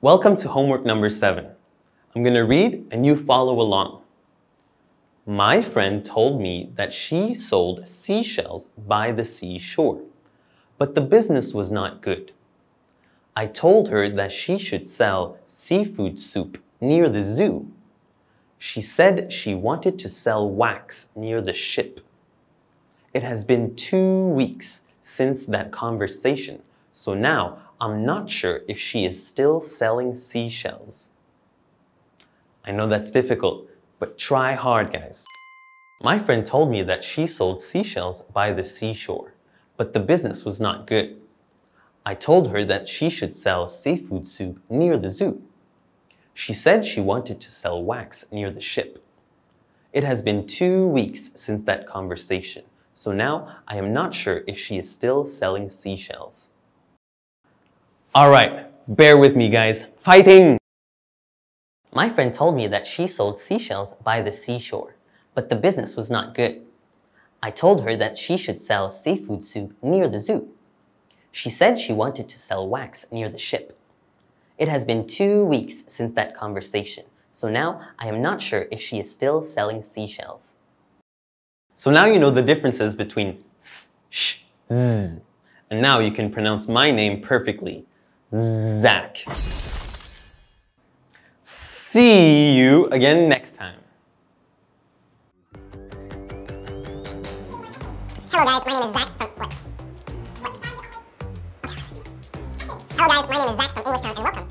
Welcome to homework number seven. I'm going to read and you follow along. My friend told me that she sold seashells by the seashore, but the business was not good. I told her that she should sell seafood soup near the zoo. She said she wanted to sell wax near the ship. It has been two weeks since that conversation, so now I'm not sure if she is still selling seashells. I know that's difficult, but try hard, guys. My friend told me that she sold seashells by the seashore, but the business was not good. I told her that she should sell seafood soup near the zoo. She said she wanted to sell wax near the ship. It has been two weeks since that conversation. So now I am not sure if she is still selling seashells. All right, bear with me guys. Fighting! My friend told me that she sold seashells by the seashore, but the business was not good. I told her that she should sell seafood soup near the zoo. She said she wanted to sell wax near the ship. It has been two weeks since that conversation, so now I am not sure if she is still selling seashells. So now you know the differences between s, sh, z. Mm. And now you can pronounce my name perfectly. Zach. See you again next time. Hello guys, my name is Zach from what? what? Hello guys, my name is Zach from English Town and welcome.